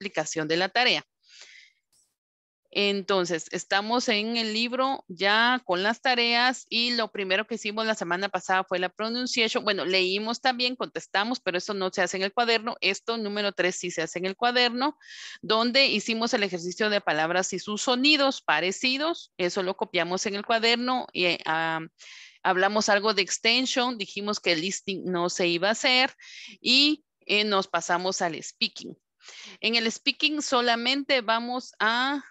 aplicación de la tarea. Entonces, estamos en el libro ya con las tareas y lo primero que hicimos la semana pasada fue la pronunciación. Bueno, leímos también, contestamos, pero eso no se hace en el cuaderno. Esto número tres sí se hace en el cuaderno, donde hicimos el ejercicio de palabras y sus sonidos parecidos. Eso lo copiamos en el cuaderno y ah, hablamos algo de extension. Dijimos que el listing no se iba a hacer y eh, nos pasamos al speaking. En el speaking solamente vamos a,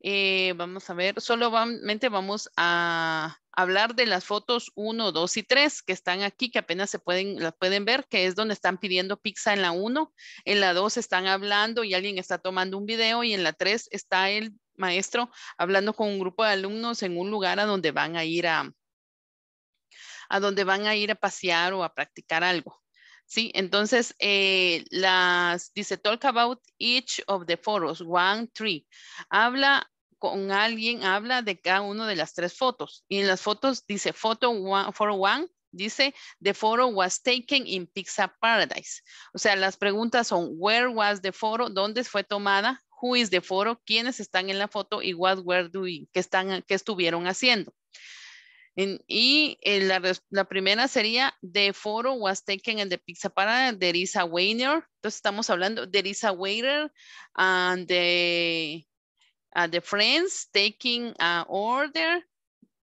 eh, vamos a ver, solamente vamos a hablar de las fotos 1, 2 y 3 que están aquí, que apenas se pueden, las pueden ver, que es donde están pidiendo pizza en la 1, en la 2 están hablando y alguien está tomando un video y en la 3 está el maestro hablando con un grupo de alumnos en un lugar a donde van a ir a, a donde van a ir a pasear o a practicar algo. Sí, entonces eh, las dice talk about each of the photos, one, three. Habla con alguien, habla de cada una de las tres fotos. Y en las fotos dice photo one, for one, dice the photo was taken in Pizza Paradise. O sea, las preguntas son where was the photo, dónde fue tomada, who is the photo, quiénes están en la foto y what were doing, qué, están, qué estuvieron haciendo y eh, la, primera sería The Photo Was Taken in the Pizza para There is a Entonces estamos hablando, There is a waiter and the, friends taking an order.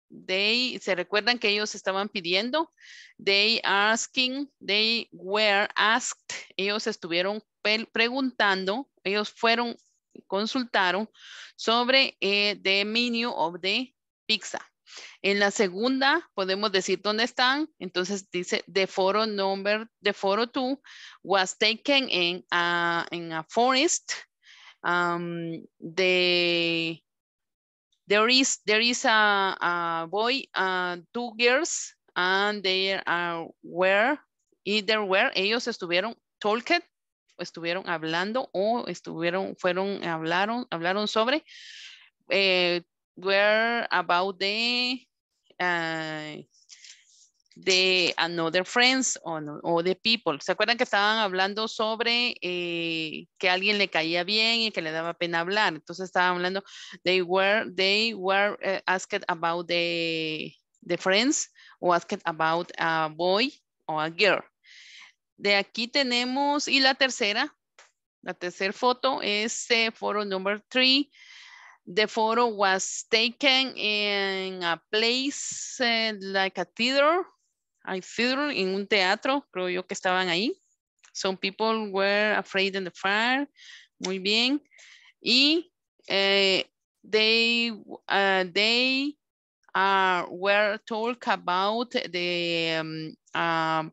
They, se recuerdan que ellos estaban pidiendo. They asking, they were asked. Ellos estuvieron preguntando, ellos fueron, consultaron sobre eh, the menu of the pizza. En la segunda podemos decir dónde están. Entonces dice the photo number, the photo two was taken in a, in a forest. Um, there is, there is a, boy, uh, two girls, and they are, where? either were, ellos estuvieron talked estuvieron hablando o estuvieron, fueron, hablaron, hablaron sobre eh, were about the uh, the another friends or, or the people. ¿Se acuerdan que estaban hablando sobre eh, que alguien le caía bien y que le daba pena hablar? Entonces estaban hablando, they were, they were eh, asked about the, the friends or asked about a boy or a girl. De aquí tenemos, y la tercera, la tercera foto es eh, foro number three, The photo was taken in a place eh, like a theater, a theater, en un teatro, creo yo que estaban ahí. Some people were afraid in the fire. Muy bien. Y eh, they, uh, they uh, were talk about the um, um,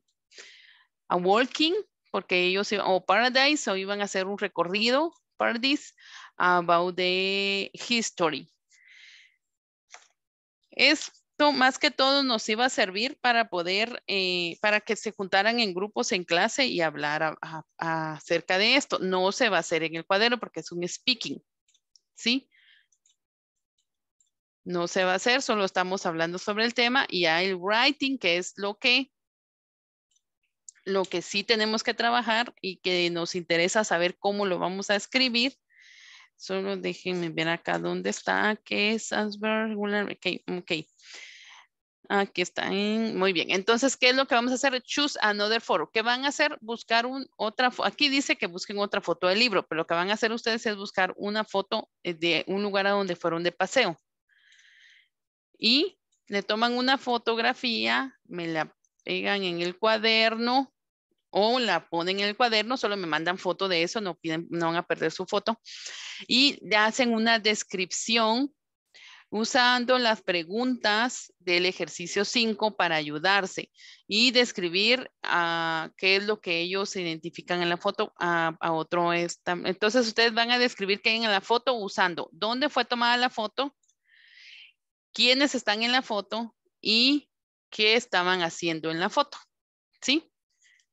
a walking, porque ellos o paradise o iban a hacer un recorrido, paradise, about the history. Esto más que todo nos iba a servir para poder, eh, para que se juntaran en grupos en clase y hablar acerca de esto. No se va a hacer en el cuaderno porque es un speaking, ¿sí? No se va a hacer, solo estamos hablando sobre el tema y hay el writing que es lo que lo que sí tenemos que trabajar y que nos interesa saber cómo lo vamos a escribir Solo déjenme ver acá dónde está, ah, que es Asperger. Okay, ok. Aquí está. muy bien. Entonces, ¿qué es lo que vamos a hacer? Choose another photo. ¿Qué van a hacer? Buscar un, otra foto. Aquí dice que busquen otra foto del libro, pero lo que van a hacer ustedes es buscar una foto eh, de un lugar a donde fueron de paseo. Y le toman una fotografía, me la pegan en el cuaderno o la ponen en el cuaderno, solo me mandan foto de eso, no, piden, no van a perder su foto. Y hacen una descripción usando las preguntas del ejercicio 5 para ayudarse y describir ah, qué es lo que ellos identifican en la foto a, otro. Entonces ustedes van a describir qué hay en la foto usando dónde fue tomada la foto, quiénes están en la foto y qué estaban haciendo en la foto. ¿Sí?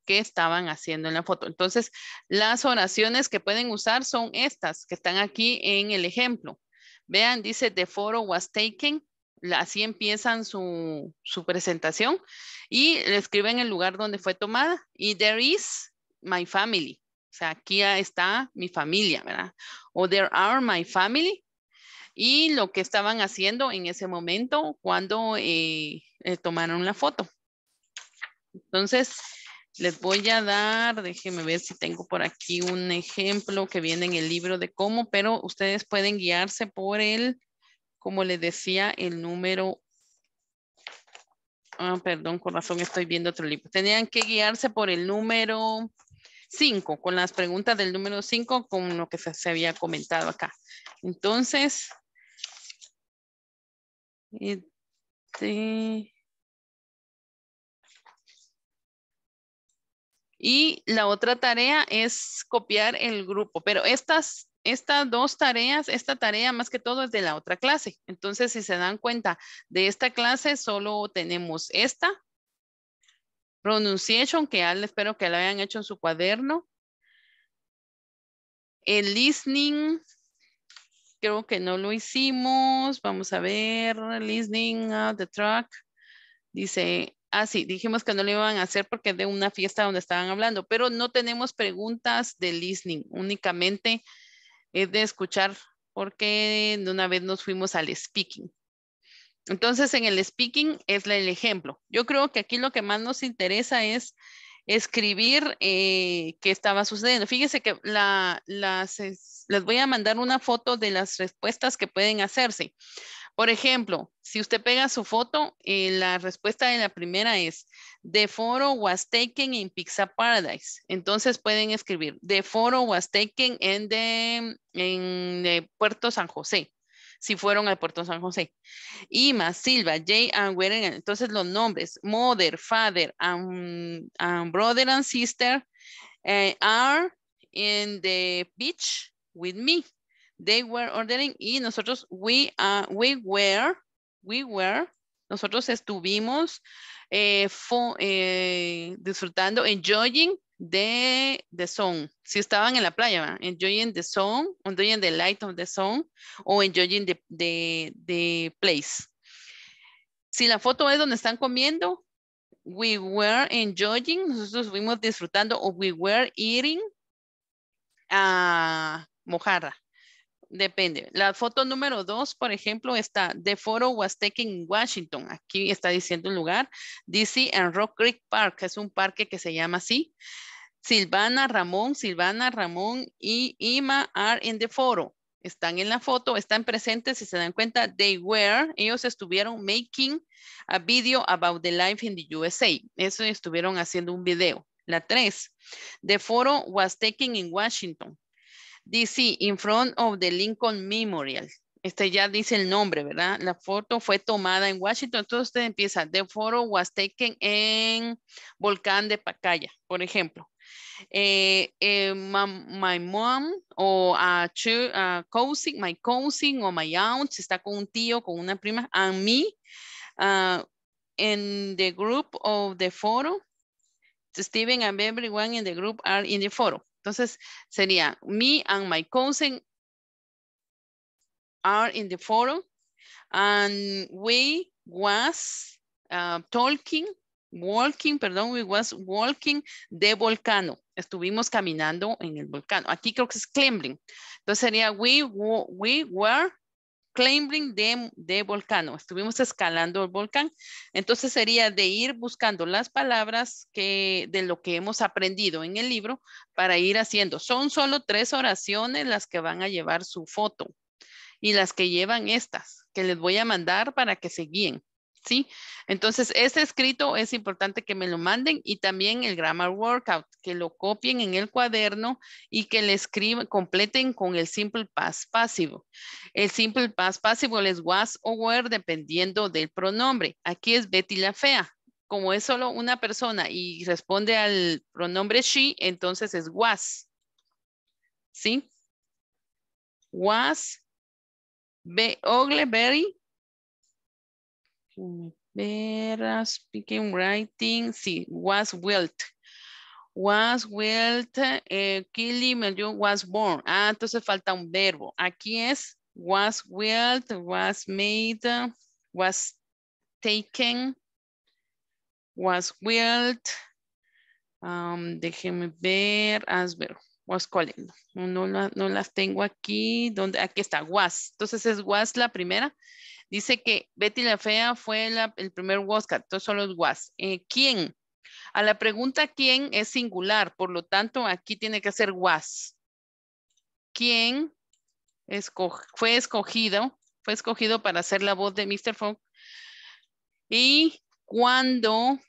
que estaban haciendo en la foto. Entonces, las oraciones que pueden usar son estas que están aquí en el ejemplo. Vean, dice, the photo was taken. Así empiezan su, su presentación y le escriben el lugar donde fue tomada. Y there is my family. O sea, aquí está mi familia, ¿verdad? O there are my family. Y lo que estaban haciendo en ese momento cuando eh, eh, tomaron la foto. Entonces, les voy a dar, déjenme ver si tengo por aquí un ejemplo que viene en el libro de cómo, pero ustedes pueden guiarse por el, como les decía, el número Ah, perdón, con razón estoy viendo otro libro. Tenían que guiarse por el número 5, con las preguntas del número 5, con lo que se, había comentado acá. Entonces, este, Y la otra tarea es copiar el grupo, pero estas, estas dos tareas, esta tarea más que todo es de la otra clase. Entonces, si se dan cuenta, de esta clase solo tenemos esta, pronunciation, que espero que la hayan hecho en su cuaderno, el listening, creo que no lo hicimos, vamos a ver, listening, uh, the track, dice Ah, sí, dijimos que no lo iban a hacer porque de una fiesta donde estaban hablando, pero no tenemos preguntas de listening, únicamente es de escuchar porque de una vez nos fuimos al speaking. Entonces, en el speaking es el ejemplo. Yo creo que aquí lo que más nos interesa es escribir eh, qué estaba sucediendo. Fíjese que les voy a mandar una foto de las respuestas que pueden hacerse. Por ejemplo, si usted pega su foto, eh, la respuesta de la primera es, the photo was taken in Pizza Paradise. Entonces pueden escribir, the photo was taken in en Puerto San José. Si fueron al Puerto San José. Ima, Silva, Jay, and Entonces los nombres, mother, father, and, brother and sister eh, are in the beach with me. They were ordering y nosotros, we, uh, we were, we were, nosotros estuvimos eh, eh, disfrutando, enjoying de the song. Si estaban en la playa, enjoying the song, enjoying the light of the song, o enjoying the, the, place. Si la foto es donde están comiendo, we were enjoying, nosotros fuimos disfrutando, o we were eating a ah, mojarra. Depende. La foto número dos, por ejemplo, está The photo was taken in Washington. Aquí está diciendo el lugar. DC and Rock Creek Park. Es un parque que se llama así. Silvana, Ramón, Silvana, Ramón y Ima are in the photo. Están en la foto, están presentes, si se dan cuenta, they were, ellos estuvieron making a video about the life in the USA. Eso estuvieron haciendo un video. La tres, the photo was taken in Washington. DC, in front of the Lincoln Memorial. Este ya dice el nombre, ¿verdad? La foto fue tomada en Washington. Entonces usted empieza, the photo was taken en Volcán de Pacaya, por ejemplo. Eh, eh, my, mom o a cousin, my cousin or my aunt, está con un tío, con una prima, and me, uh, ah, in the group of the photo, Steven and everyone in the group are in the photo. Entonces sería, me and my cousin are in the forum and we was uh, talking, walking, perdón, we was walking the volcano. Estuvimos caminando en el volcán. Aquí creo que es climbing. Entonces sería, we, we were climbing de, de volcano. Estuvimos escalando el volcán. Entonces sería de ir buscando las palabras que, de lo que hemos aprendido en el libro para ir haciendo. Son solo tres oraciones las que van a llevar su foto y las que llevan estas, que les voy a mandar para que se guíen. ¿sí? Entonces, este escrito es importante que me lo manden y también el grammar workout, que lo copien en el cuaderno y que le escriban, completen con el simple past pasivo. El simple past pasivo es was o were dependiendo del pronombre. Aquí es Betty la fea. Como es solo una persona y responde al pronombre she, entonces es was. ¿Sí? Was Be Ogleberry Ver, ah, speaking, writing, sí, was wilt. Was wilt, me eh, Kili was born. Ah, entonces falta un verbo. Aquí es was wilt, was made, was taken, was wilt. Um, déjeme ver, as ah, ver, was calling. No, no, las tengo aquí. donde Aquí está, was. Entonces es was la primera. Dice que Betty la Fea fue el primer Wascat, todos son los Was. Eh, ¿Quién? A la pregunta quién es singular, por lo tanto aquí tiene que ser was. ¿Quién fue escogido? Fue escogido para ser la voz de Mr. Funk Y cuando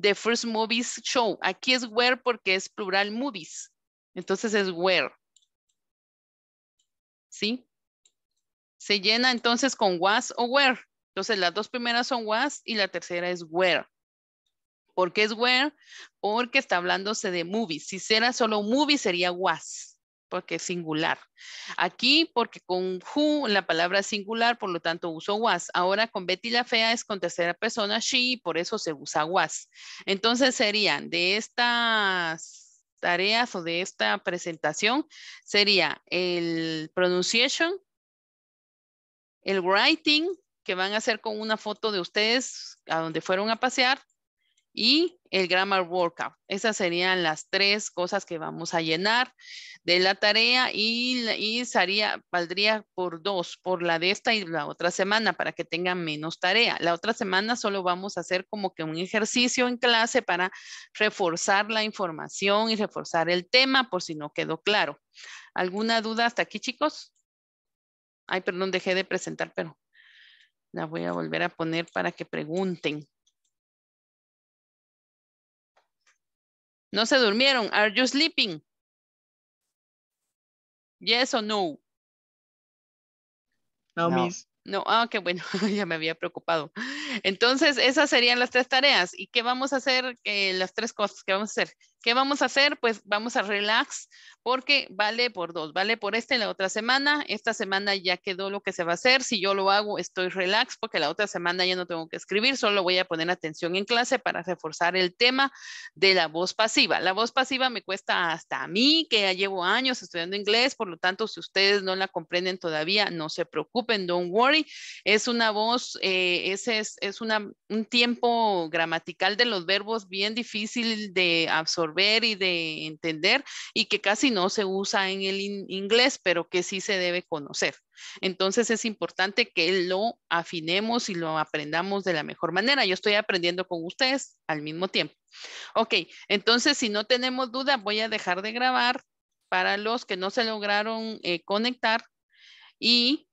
the first movies show. Aquí es where porque es plural movies. Entonces es where. ¿Sí? se llena entonces con was o where. Entonces las dos primeras son was y la tercera es where. ¿Por qué es where? Porque está hablándose de movies. Si fuera solo movie sería was, porque es singular. Aquí, porque con who la palabra es singular, por lo tanto uso was. Ahora con Betty la Fea es con tercera persona she, y por eso se usa was. Entonces serían de estas tareas o de esta presentación sería el pronunciation, el writing, que van a hacer con una foto de ustedes a donde fueron a pasear, y el grammar workout. Esas serían las tres cosas que vamos a llenar de la tarea y, y valdría por dos, por la de esta y la otra semana para que tengan menos tarea. La otra semana solo vamos a hacer como que un ejercicio en clase para reforzar la información y reforzar el tema por si no quedó claro. ¿Alguna duda hasta aquí chicos? Ay, perdón, dejé de presentar, pero la voy a volver a poner para que pregunten. No se durmieron. Are you sleeping? Yes or no? No, No, ah, qué bueno, ya me había preocupado. Entonces, esas serían las tres tareas. ¿Y qué vamos a hacer? Eh, las tres cosas que vamos a hacer. ¿Qué vamos a hacer? Pues vamos a relax porque vale por dos, vale por este y la otra semana. Esta semana ya quedó lo que se va a hacer. Si yo lo hago, estoy relax porque la otra semana ya no tengo que escribir, solo voy a poner atención en clase para reforzar el tema de la voz pasiva. La voz pasiva me cuesta hasta a mí, que ya llevo años estudiando inglés, por lo tanto, si ustedes no la comprenden todavía, no se preocupen, don't worry. Es una voz, eh, ese es, es una, un tiempo gramatical de los verbos bien difícil de absorber ver y de entender y que casi no se usa en el inglés, pero que sí se debe conocer. Entonces es importante que lo afinemos y lo aprendamos de la mejor manera. Yo estoy aprendiendo con ustedes al mismo tiempo. Ok, entonces si no tenemos duda, voy a dejar de grabar para los que no se lograron eh, conectar y